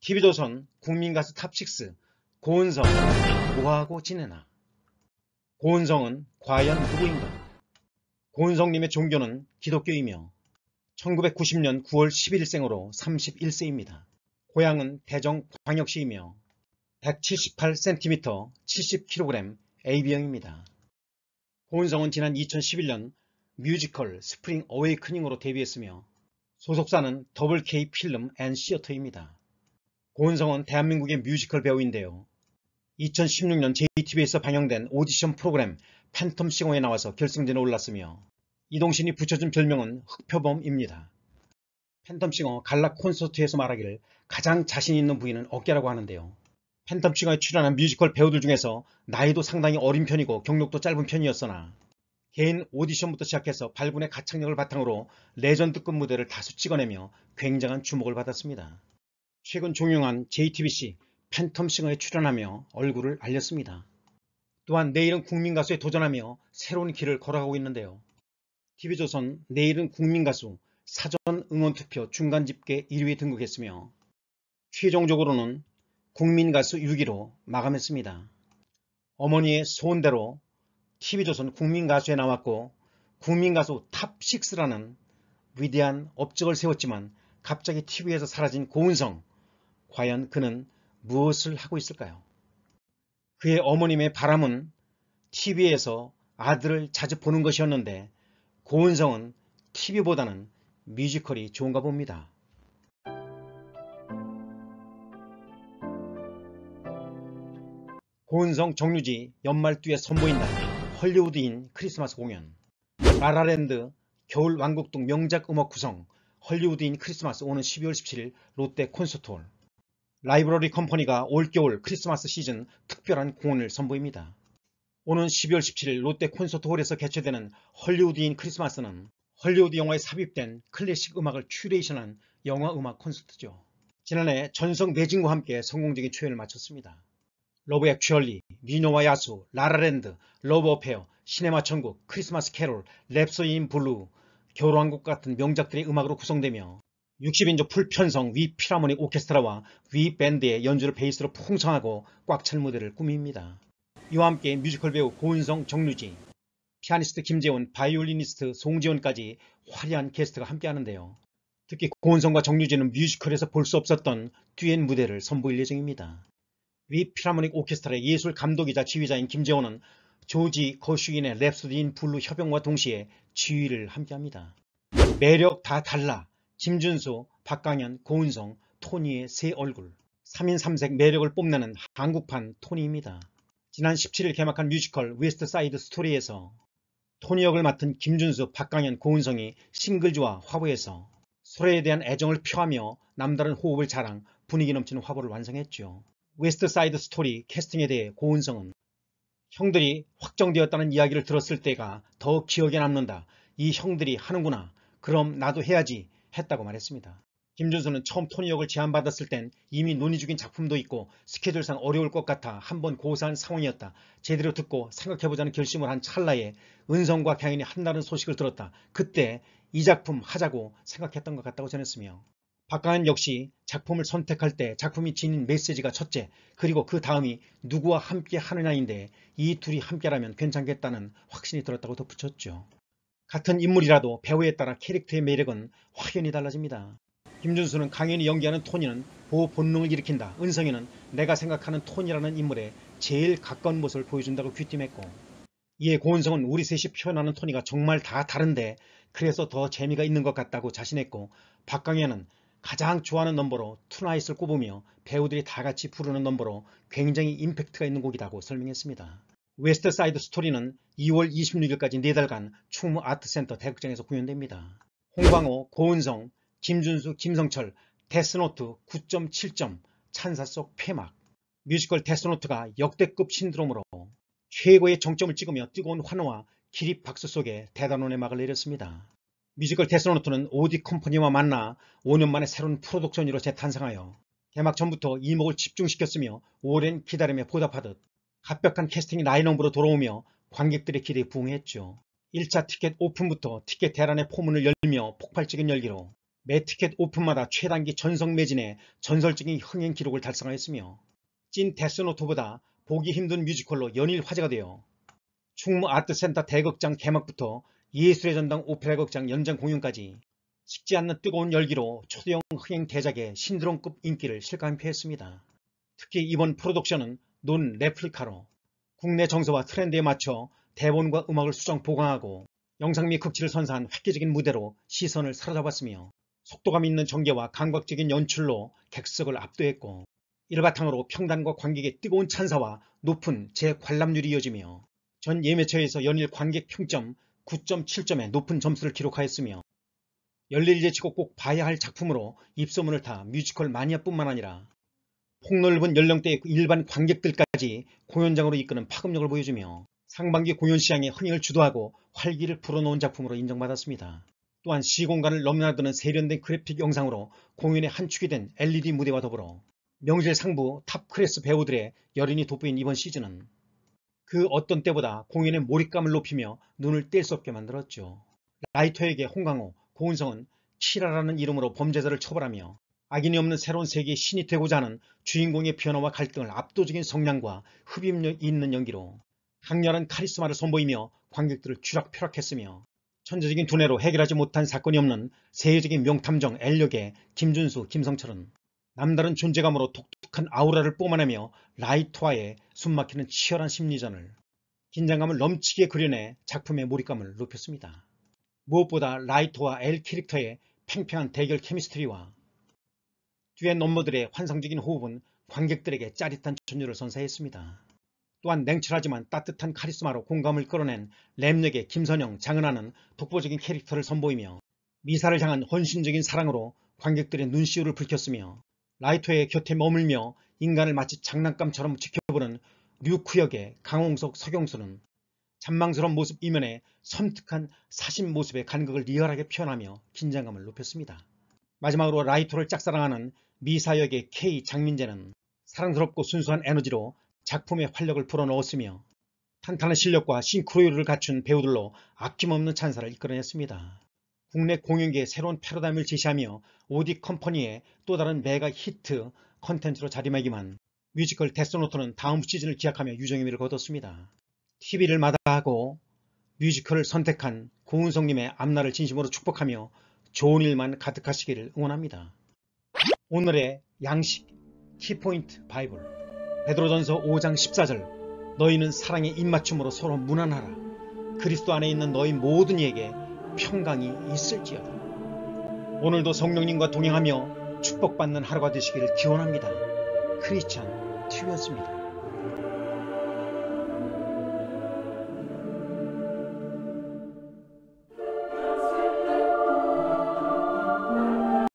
TV조선 국민가수 탑6 고은성 뭐하고 지내나 고은성은 과연 누구인가 고은성님의 종교는 기독교이며 1990년 9월 11일생으로 31세입니다. 고향은 대정 광역시이며 178cm 70kg AB형입니다. 고은성은 지난 2011년 뮤지컬 스프링 어웨이크닝으로 데뷔했으며 소속사는 더 WK 필름 앤 시어터입니다. 고은성은 대한민국의 뮤지컬 배우인데요. 2016년 JTBC에서 방영된 오디션 프로그램 팬텀 싱어에 나와서 결승전에 올랐으며 이동신이 붙여준 별명은 흑표범입니다. 팬텀싱어 갈라 콘서트에서 말하기를 가장 자신 있는 부인은 어깨라고 하는데요. 팬텀싱어에 출연한 뮤지컬 배우들 중에서 나이도 상당히 어린 편이고 경력도 짧은 편이었으나 개인 오디션부터 시작해서 발군의 가창력을 바탕으로 레전드급 무대를 다수 찍어내며 굉장한 주목을 받았습니다. 최근 종영한 JTBC 팬텀싱어에 출연하며 얼굴을 알렸습니다. 또한 내일은 국민가수에 도전하며 새로운 길을 걸어가고 있는데요. TV조선 내일은 국민가수 사전 응원투표 중간집계 1위에 등극했으며 최종적으로는 국민가수 6위로 마감했습니다. 어머니의 소원대로 TV조선 국민가수에 나왔고 국민가수 탑6라는 위대한 업적을 세웠지만 갑자기 TV에서 사라진 고은성 과연 그는 무엇을 하고 있을까요? 그의 어머님의 바람은 TV에서 아들을 자주 보는 것이었는데 고은성은 TV보다는 뮤지컬이 좋은가 봅니다. 고은성 정유지 연말 뒤에 선보인다. 헐리우드인 크리스마스 공연 라라랜드 겨울 왕국동 명작 음악 구성 헐리우드인 크리스마스 오는 12월 17일 롯데 콘서트홀 라이브러리 컴퍼니가 올겨울 크리스마스 시즌 특별한 공헌을 선보입니다. 오는 12월 17일 롯데 콘서트홀에서 개최되는 헐리우드인 크리스마스는 헐리우드 영화에 삽입된 클래식 음악을 큐레이션한 영화 음악 콘서트죠. 지난해 전성 매진과 함께 성공적인 초연을 마쳤습니다. 러브 액츄얼리, 미녀와 야수, 라라랜드, 러브 어페어, 시네마 천국, 크리스마스 캐롤, 랩소인 블루, 겨울왕국 같은 명작들의 음악으로 구성되며 60인조 풀편성 위 피라모닉 오케스트라와 위 밴드의 연주를 베이스로 풍성하고 꽉 찰 무대를 꾸밉니다. 이와 함께 뮤지컬 배우 고은성, 정유지, 피아니스트 김재훈, 바이올리니스트 송지훈까지 화려한 게스트가 함께하는데요. 특히 고은성과 정유지는 뮤지컬에서 볼 수 없었던 듀엣 무대를 선보일 예정입니다. 위 피라모닉 오케스트라의 예술 감독이자 지휘자인 김재훈은 조지 거슈인의 랩소디인 블루 협영과 동시에 지휘를 함께합니다. 매력 다 달라 김준수, 박강현, 고은성, 토니의 새 얼굴 3인 3색 매력을 뽐내는 한국판 토니입니다. 지난 17일 개막한 뮤지컬 웨스트 사이드 스토리에서 토니 역을 맡은 김준수, 박강현, 고은성이 싱글즈와 화보에서 소래에 대한 애정을 표하며 남다른 호흡을 자랑 분위기 넘치는 화보를 완성했죠. 웨스트 사이드 스토리 캐스팅에 대해 고은성은 형들이 확정되었다는 이야기를 들었을 때가 더 기억에 남는다. 이 형들이 하는구나. 그럼 나도 해야지. 했다고 말했습니다. 김준수는 처음 토니 역을 제안받았을 땐 이미 논의 중인 작품도 있고 스케줄상 어려울 것 같아 한 번 고사한 상황이었다. 제대로 듣고 생각해보자는 결심을 한 찰나에 은성과 경연이 한다는 소식을 들었다. 그때 이 작품 하자고 생각했던 것 같다고 전했으며 박가은 역시 작품을 선택할 때 작품이 지닌 메시지가 첫째 그리고 그 다음이 누구와 함께 하느냐인데 이 둘이 함께라면 괜찮겠다는 확신이 들었다고 덧붙였죠. 같은 인물이라도 배우에 따라 캐릭터의 매력은 확연히 달라집니다. 김준수는 강연이 연기하는 토니는 보호 본능을 일으킨다. 은성이는 내가 생각하는 토니라는 인물에 제일 가까운 모습을 보여준다고 귀띔했고 이에 고은성은 우리 셋이 표현하는 토니가 정말 다 다른데 그래서 더 재미가 있는 것 같다고 자신했고 박강현은 가장 좋아하는 넘버로 투나잇을 꼽으며 배우들이 다 같이 부르는 넘버로 굉장히 임팩트가 있는 곡이라고 설명했습니다. 웨스트사이드 스토리는 2월 26일까지 4달간 충무 아트센터 대극장에서 구현됩니다. 홍광호, 고은성, 김준수, 김성철, 데스노트 9.7점 찬사 속 폐막 뮤지컬 데스노트가 역대급 신드롬으로 최고의 정점을 찍으며 뜨거운 환호와 기립 박수 속에 대단원의 막을 내렸습니다. 뮤지컬 데스노트는 오디 컴퍼니와 만나 5년 만에 새로운 프로덕션으로 재탄생하여 개막 전부터 이목을 집중시켰으며 오랜 기다림에 보답하듯 각벽한 캐스팅 이 라인업으로 돌아오며 관객들의 기대에 부응했죠. 1차 티켓 오픈부터 티켓 대란의 포문을 열며 폭발적인 열기로 매 티켓 오픈마다 최단기 전성 매진에 전설적인 흥행 기록을 달성하였으며 찐 데스노트보다 보기 힘든 뮤지컬로 연일 화제가 되어 충무 아트센터 대극장 개막부터 예술의 전당 오페라 극장 연장 공연까지 식지 않는 뜨거운 열기로 초대형 흥행 대작의 신드롬급 인기를 실감케 했습니다. 특히 이번 프로덕션은 논 레플리카로 국내 정서와 트렌드에 맞춰 대본과 음악을 수정 보강하고 영상 및 극치를 선사한 획기적인 무대로 시선을 사로잡았으며 속도감 있는 전개와 감각적인 연출로 객석을 압도했고 이를 바탕으로 평단과 관객의 뜨거운 찬사와 높은 재관람률이 이어지며 전 예매처에서 연일 관객 평점 9.7점의 높은 점수를 기록하였으며 열릴제치고꼭 봐야 할 작품으로 입소문을 타 뮤지컬 마니아뿐만 아니라 폭넓은 연령대의 그 일반 관객들까지 공연장으로 이끄는 파급력을 보여주며 상반기 공연시장의 흥행을 주도하고 활기를 불어넣은 작품으로 인정받았습니다. 또한 시공간을 넘나드는 세련된 그래픽 영상으로 공연의 한 축이 된 LED 무대와 더불어 명실 상부 탑크래스 배우들의 여린이 돋보인 이번 시즌은 그 어떤 때보다 공연의 몰입감을 높이며 눈을 뗄 수 없게 만들었죠. 라이터에게 홍강호, 고은성은 치라라는 이름으로 범죄자를 처벌하며 악인이 없는 새로운 세계의 신이 되고자 하는 주인공의 변화와 갈등을 압도적인 성량과 흡입력 있는 연기로 강렬한 카리스마를 선보이며 관객들을 쥐락펴락했으며 천재적인 두뇌로 해결하지 못한 사건이 없는 세계적인 명탐정 엘력의 김준수, 김성철은 남다른 존재감으로 독특한 아우라를 뽐아내며 라이트와의 숨막히는 치열한 심리전을 긴장감을 넘치게 그려내 작품의 몰입감을 높였습니다. 무엇보다 라이터와 엘 캐릭터의 팽팽한 대결 케미스트리와 뒤에 논모들의 환상적인 호흡은 관객들에게 짜릿한 전율을 선사했습니다. 또한 냉철하지만 따뜻한 카리스마로 공감을 끌어낸 램역의 김선영, 장은하는 독보적인 캐릭터를 선보이며 미사를 향한 헌신적인 사랑으로 관객들의 눈시울을 붉혔으며 라이터의 곁에 머물며 인간을 마치 장난감처럼 지켜보는 뉴크역의 강홍석, 서경수는 잔망스러운 모습 이면에 섬뜩한 사신 모습의 간극을 리얼하게 표현하며 긴장감을 높였습니다. 마지막으로 라이터를 짝사랑하는 미사역의 K 장민재는 사랑스럽고 순수한 에너지로 작품의 활력을 불어넣었으며 탄탄한 실력과 싱크로율을 갖춘 배우들로 아낌없는 찬사를 이끌어냈습니다. 국내 공연계의 새로운 패러다임을 제시하며 오디 컴퍼니의 또 다른 메가 히트 컨텐츠로 자리매김한 뮤지컬 데스노트는 다음 시즌을 기약하며 유정의미를 거뒀습니다. TV를 마다하고 뮤지컬을 선택한 고은성님의 앞날을 진심으로 축복하며 좋은 일만 가득하시기를 응원합니다. 오늘의 양식 키포인트 바이블 베드로전서 5장 14절 너희는 사랑의 입맞춤으로 서로 무난하라 그리스도 안에 있는 너희 모든 이에게 평강이 있을지어다 오늘도 성령님과 동행하며 축복받는 하루가 되시기를 기원합니다 크리스찬 튜였습니다